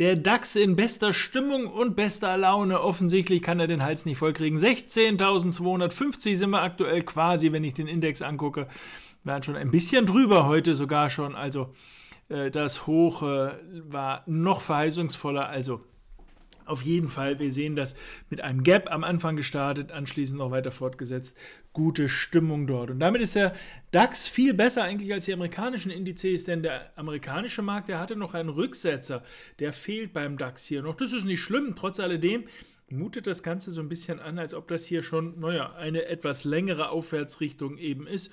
Der DAX in bester Stimmung und bester Laune. Offensichtlich kann er den Hals nicht vollkriegen. 16.250 sind wir aktuell quasi, wenn ich den Index angucke. Wir waren schon ein bisschen drüber heute sogar schon. Also äh, das Hoch äh, war noch verheißungsvoller. Also auf jeden Fall, wir sehen das mit einem Gap am Anfang gestartet, anschließend noch weiter fortgesetzt. Gute Stimmung dort. Und damit ist der DAX viel besser eigentlich als die amerikanischen Indizes, denn der amerikanische Markt, der hatte noch einen Rücksetzer. Der fehlt beim DAX hier noch. Das ist nicht schlimm, trotz alledem mutet das Ganze so ein bisschen an, als ob das hier schon, naja, eine etwas längere Aufwärtsrichtung eben ist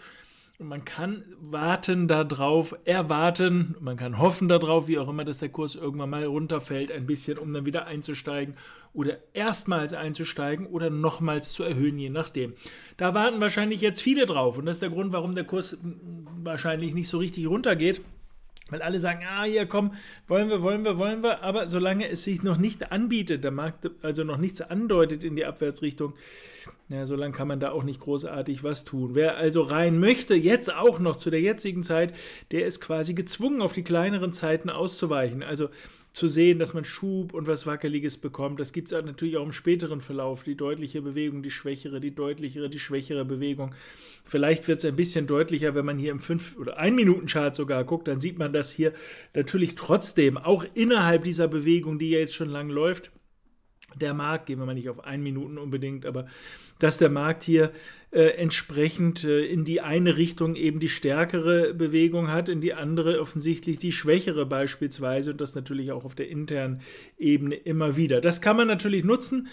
man kann warten darauf, erwarten, man kann hoffen darauf, wie auch immer, dass der Kurs irgendwann mal runterfällt, ein bisschen, um dann wieder einzusteigen oder erstmals einzusteigen oder nochmals zu erhöhen, je nachdem. Da warten wahrscheinlich jetzt viele drauf und das ist der Grund, warum der Kurs wahrscheinlich nicht so richtig runtergeht. Weil alle sagen, ah, hier komm, wollen wir, wollen wir, wollen wir. Aber solange es sich noch nicht anbietet, der Markt also noch nichts andeutet in die Abwärtsrichtung, ja, solange kann man da auch nicht großartig was tun. Wer also rein möchte, jetzt auch noch zu der jetzigen Zeit, der ist quasi gezwungen, auf die kleineren Zeiten auszuweichen. Also zu sehen, dass man Schub und was Wackeliges bekommt. Das gibt es halt natürlich auch im späteren Verlauf. Die deutliche Bewegung, die schwächere, die deutlichere, die schwächere Bewegung. Vielleicht wird es ein bisschen deutlicher, wenn man hier im 5- oder 1-Minuten-Chart sogar guckt. Dann sieht man, dass hier natürlich trotzdem auch innerhalb dieser Bewegung, die ja jetzt schon lang läuft, der Markt, gehen wir mal nicht auf 1 Minuten unbedingt, aber dass der Markt hier äh, entsprechend äh, in die eine Richtung eben die stärkere Bewegung hat, in die andere offensichtlich die schwächere beispielsweise und das natürlich auch auf der internen Ebene immer wieder. Das kann man natürlich nutzen,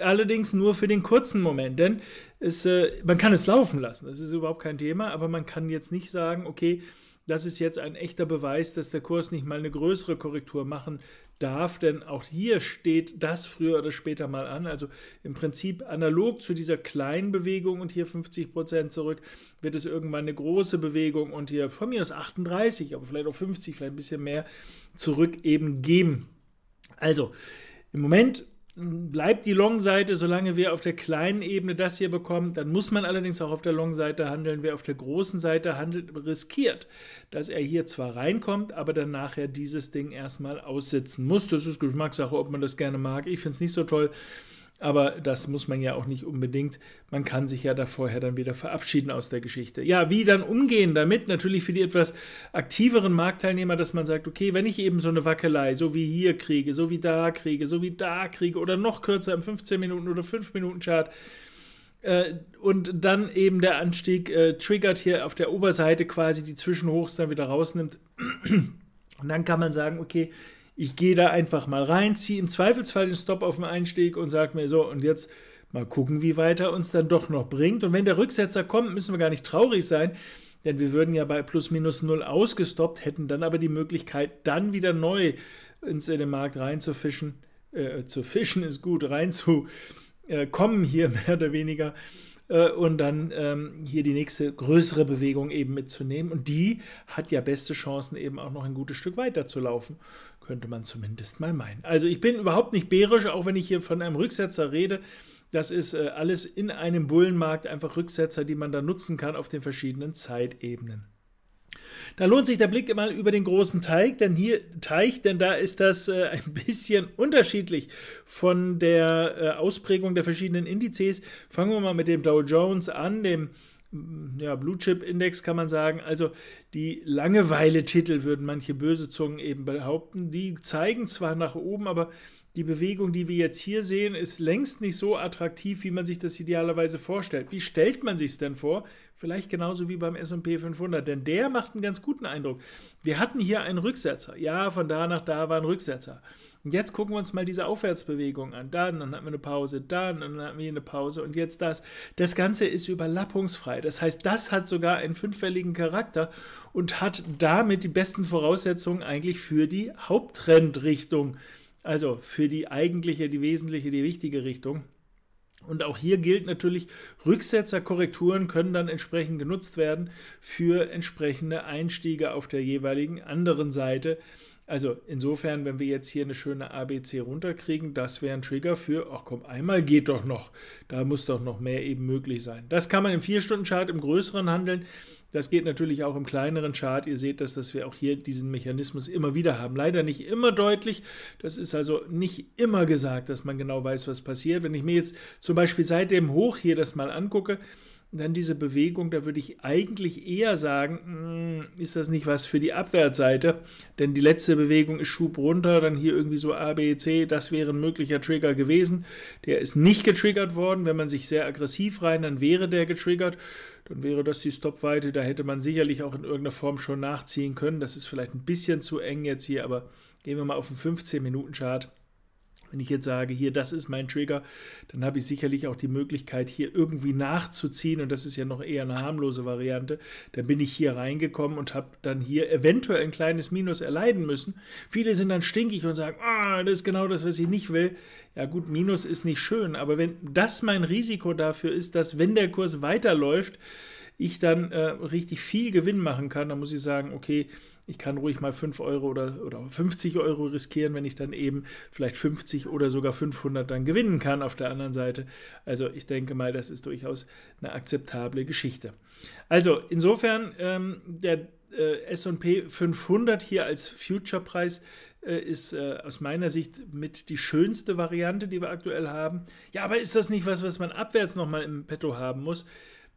allerdings nur für den kurzen Moment, denn es, äh, man kann es laufen lassen, das ist überhaupt kein Thema, aber man kann jetzt nicht sagen, okay, das ist jetzt ein echter Beweis, dass der Kurs nicht mal eine größere Korrektur machen darf, denn auch hier steht das früher oder später mal an. Also im Prinzip analog zu dieser kleinen Bewegung und hier 50 Prozent zurück wird es irgendwann eine große Bewegung und hier von mir aus 38, aber vielleicht auch 50, vielleicht ein bisschen mehr zurück eben geben. Also im Moment bleibt die Long-Seite, solange wir auf der kleinen Ebene das hier bekommen. Dann muss man allerdings auch auf der Long-Seite handeln. Wer auf der großen Seite handelt, riskiert, dass er hier zwar reinkommt, aber dann nachher dieses Ding erstmal aussitzen muss. Das ist Geschmackssache, ob man das gerne mag. Ich finde es nicht so toll. Aber das muss man ja auch nicht unbedingt. Man kann sich ja da vorher dann wieder verabschieden aus der Geschichte. Ja, wie dann umgehen damit? Natürlich für die etwas aktiveren Marktteilnehmer, dass man sagt, okay, wenn ich eben so eine Wackelei, so wie hier kriege, so wie da kriege, so wie da kriege oder noch kürzer im 15 Minuten oder 5 Minuten Chart, äh, und dann eben der Anstieg äh, triggert hier auf der Oberseite quasi die Zwischenhochs dann wieder rausnimmt. Und dann kann man sagen, okay, ich gehe da einfach mal rein, ziehe im Zweifelsfall den Stop auf den Einstieg und sage mir so, und jetzt mal gucken, wie weit er uns dann doch noch bringt. Und wenn der Rücksetzer kommt, müssen wir gar nicht traurig sein, denn wir würden ja bei plus minus null ausgestoppt, hätten dann aber die Möglichkeit, dann wieder neu ins in den Markt reinzufischen. Äh, zu fischen ist gut, reinzukommen äh, hier mehr oder weniger äh, und dann ähm, hier die nächste größere Bewegung eben mitzunehmen. Und die hat ja beste Chancen, eben auch noch ein gutes Stück weiter zu laufen könnte man zumindest mal meinen. Also ich bin überhaupt nicht bärisch, auch wenn ich hier von einem Rücksetzer rede. Das ist äh, alles in einem Bullenmarkt, einfach Rücksetzer, die man da nutzen kann auf den verschiedenen Zeitebenen. Da lohnt sich der Blick mal über den großen Teig, denn hier Teich, denn da ist das äh, ein bisschen unterschiedlich von der äh, Ausprägung der verschiedenen Indizes. Fangen wir mal mit dem Dow Jones an, dem mm, ja, Blue Chip Index kann man sagen. Also die Langeweile-Titel würden manche böse Zungen eben behaupten. Die zeigen zwar nach oben, aber die Bewegung, die wir jetzt hier sehen, ist längst nicht so attraktiv, wie man sich das idealerweise vorstellt. Wie stellt man sich es denn vor? Vielleicht genauso wie beim S&P 500, denn der macht einen ganz guten Eindruck. Wir hatten hier einen Rücksetzer. Ja, von da nach da war ein Rücksetzer. Und jetzt gucken wir uns mal diese Aufwärtsbewegung an. Dann, dann hatten wir eine Pause, dann, dann hatten wir eine Pause und jetzt das. Das Ganze ist überlappungsfrei. Das heißt, das hat sogar einen fünffälligen Charakter und hat damit die besten Voraussetzungen eigentlich für die Haupttrendrichtung. Also für die eigentliche, die wesentliche, die wichtige Richtung. Und auch hier gilt natürlich, Rücksetzer, Korrekturen können dann entsprechend genutzt werden für entsprechende Einstiege auf der jeweiligen anderen Seite. Also insofern, wenn wir jetzt hier eine schöne ABC runterkriegen, das wäre ein Trigger für, ach komm, einmal geht doch noch, da muss doch noch mehr eben möglich sein. Das kann man im 4-Stunden-Chart im größeren handeln, das geht natürlich auch im kleineren Chart. Ihr seht das, dass wir auch hier diesen Mechanismus immer wieder haben. Leider nicht immer deutlich. Das ist also nicht immer gesagt, dass man genau weiß, was passiert. Wenn ich mir jetzt zum Beispiel seit dem Hoch hier das mal angucke, und dann diese Bewegung, da würde ich eigentlich eher sagen, mm, ist das nicht was für die Abwärtsseite? Denn die letzte Bewegung ist Schub runter, dann hier irgendwie so A, B, C, das wäre ein möglicher Trigger gewesen. Der ist nicht getriggert worden. Wenn man sich sehr aggressiv rein, dann wäre der getriggert. Dann wäre das die Stopweite. Da hätte man sicherlich auch in irgendeiner Form schon nachziehen können. Das ist vielleicht ein bisschen zu eng jetzt hier, aber gehen wir mal auf den 15-Minuten-Chart. Wenn ich jetzt sage, hier, das ist mein Trigger, dann habe ich sicherlich auch die Möglichkeit, hier irgendwie nachzuziehen. Und das ist ja noch eher eine harmlose Variante. Dann bin ich hier reingekommen und habe dann hier eventuell ein kleines Minus erleiden müssen. Viele sind dann stinkig und sagen, oh, das ist genau das, was ich nicht will. Ja gut, Minus ist nicht schön, aber wenn das mein Risiko dafür ist, dass wenn der Kurs weiterläuft, ich dann äh, richtig viel Gewinn machen kann, dann muss ich sagen, okay, ich kann ruhig mal 5 Euro oder, oder 50 Euro riskieren, wenn ich dann eben vielleicht 50 oder sogar 500 dann gewinnen kann auf der anderen Seite. Also ich denke mal, das ist durchaus eine akzeptable Geschichte. Also insofern, ähm, der äh, SP 500 hier als Future-Preis äh, ist äh, aus meiner Sicht mit die schönste Variante, die wir aktuell haben. Ja, aber ist das nicht was, was man abwärts nochmal im Petto haben muss?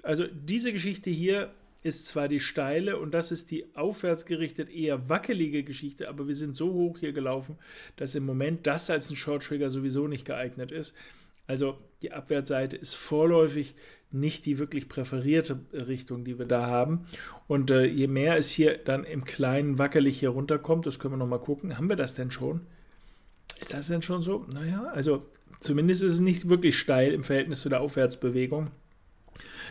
Also diese Geschichte hier ist zwar die steile und das ist die aufwärts gerichtet eher wackelige Geschichte, aber wir sind so hoch hier gelaufen, dass im Moment das als ein Short Trigger sowieso nicht geeignet ist. Also die Abwärtsseite ist vorläufig nicht die wirklich präferierte Richtung, die wir da haben. Und äh, je mehr es hier dann im Kleinen wackelig hier runterkommt, das können wir nochmal gucken. Haben wir das denn schon? Ist das denn schon so? Naja, also zumindest ist es nicht wirklich steil im Verhältnis zu der Aufwärtsbewegung.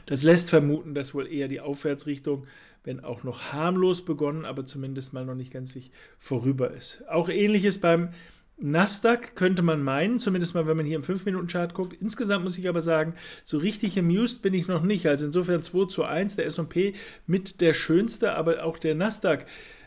Das lässt vermuten, dass wohl eher die Aufwärtsrichtung, wenn auch noch harmlos begonnen, aber zumindest mal noch nicht gänzlich vorüber ist. Auch ähnliches beim Nasdaq könnte man meinen, zumindest mal, wenn man hier im 5-Minuten-Chart guckt. Insgesamt muss ich aber sagen, so richtig amused bin ich noch nicht. Also insofern 2 zu 1, der SP mit der schönste, aber auch der Nasdaq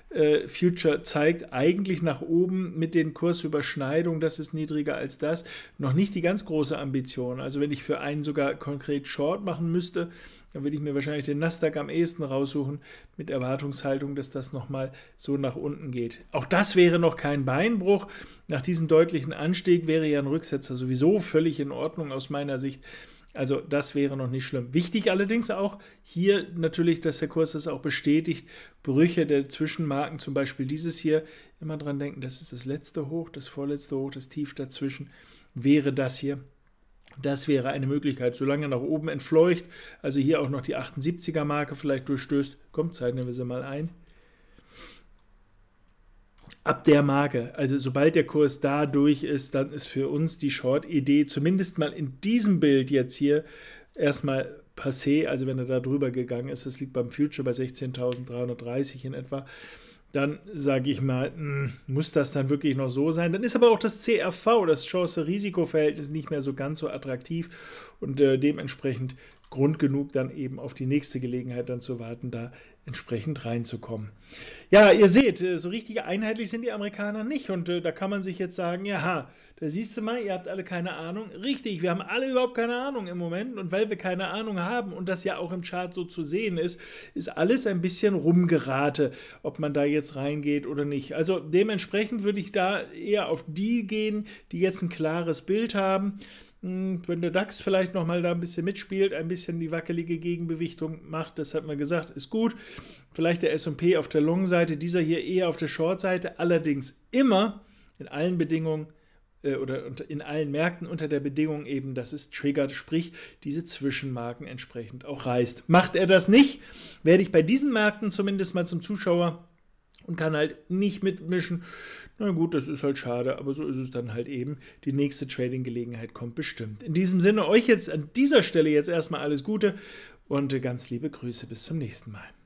äh, Future zeigt eigentlich nach oben mit den Kursüberschneidungen, das ist niedriger als das, noch nicht die ganz große Ambition. Also wenn ich für einen sogar konkret Short machen müsste, dann würde ich mir wahrscheinlich den Nasdaq am ehesten raussuchen mit Erwartungshaltung, dass das nochmal so nach unten geht. Auch das wäre noch kein Beinbruch. Nach diesem deutlichen Anstieg wäre ja ein Rücksetzer sowieso völlig in Ordnung aus meiner Sicht. Also das wäre noch nicht schlimm. Wichtig allerdings auch hier natürlich, dass der Kurs das auch bestätigt. Brüche der Zwischenmarken, zum Beispiel dieses hier, immer dran denken, das ist das letzte Hoch, das vorletzte Hoch, das Tief dazwischen, wäre das hier. Das wäre eine Möglichkeit. Solange er nach oben entfleucht, also hier auch noch die 78er Marke vielleicht durchstößt, kommt, zeichnen wir sie mal ein ab der Marke. Also sobald der Kurs da durch ist, dann ist für uns die Short-Idee zumindest mal in diesem Bild jetzt hier erstmal passé. Also wenn er da drüber gegangen ist, das liegt beim Future bei 16.330 in etwa. Dann sage ich mal, hm, muss das dann wirklich noch so sein? Dann ist aber auch das CRV, das Chance-Risiko-Verhältnis, nicht mehr so ganz so attraktiv und äh, dementsprechend Grund genug, dann eben auf die nächste Gelegenheit dann zu warten, da entsprechend reinzukommen. Ja, ihr seht, äh, so richtig einheitlich sind die Amerikaner nicht und äh, da kann man sich jetzt sagen, ja, da siehst du mal, ihr habt alle keine Ahnung. Richtig, wir haben alle überhaupt keine Ahnung im Moment und weil wir keine Ahnung haben und das ja auch im Chart so zu sehen ist, ist alles ein bisschen rumgerate, ob man da jetzt reingeht oder nicht. Also dementsprechend würde ich da eher auf die gehen, die jetzt ein klares Bild haben. Hm, wenn der DAX vielleicht nochmal da ein bisschen mitspielt, ein bisschen die wackelige Gegenbewichtung macht, das hat man gesagt, ist gut. Vielleicht der SP auf der Long-Seite, dieser hier eher auf der Short-Seite, allerdings immer in allen Bedingungen äh, oder in allen Märkten unter der Bedingung eben, dass es triggert, sprich diese Zwischenmarken entsprechend auch reißt. Macht er das nicht, werde ich bei diesen Märkten zumindest mal zum Zuschauer und kann halt nicht mitmischen. Na gut, das ist halt schade, aber so ist es dann halt eben. Die nächste Trading-Gelegenheit kommt bestimmt. In diesem Sinne, euch jetzt an dieser Stelle jetzt erstmal alles Gute und ganz liebe Grüße. Bis zum nächsten Mal.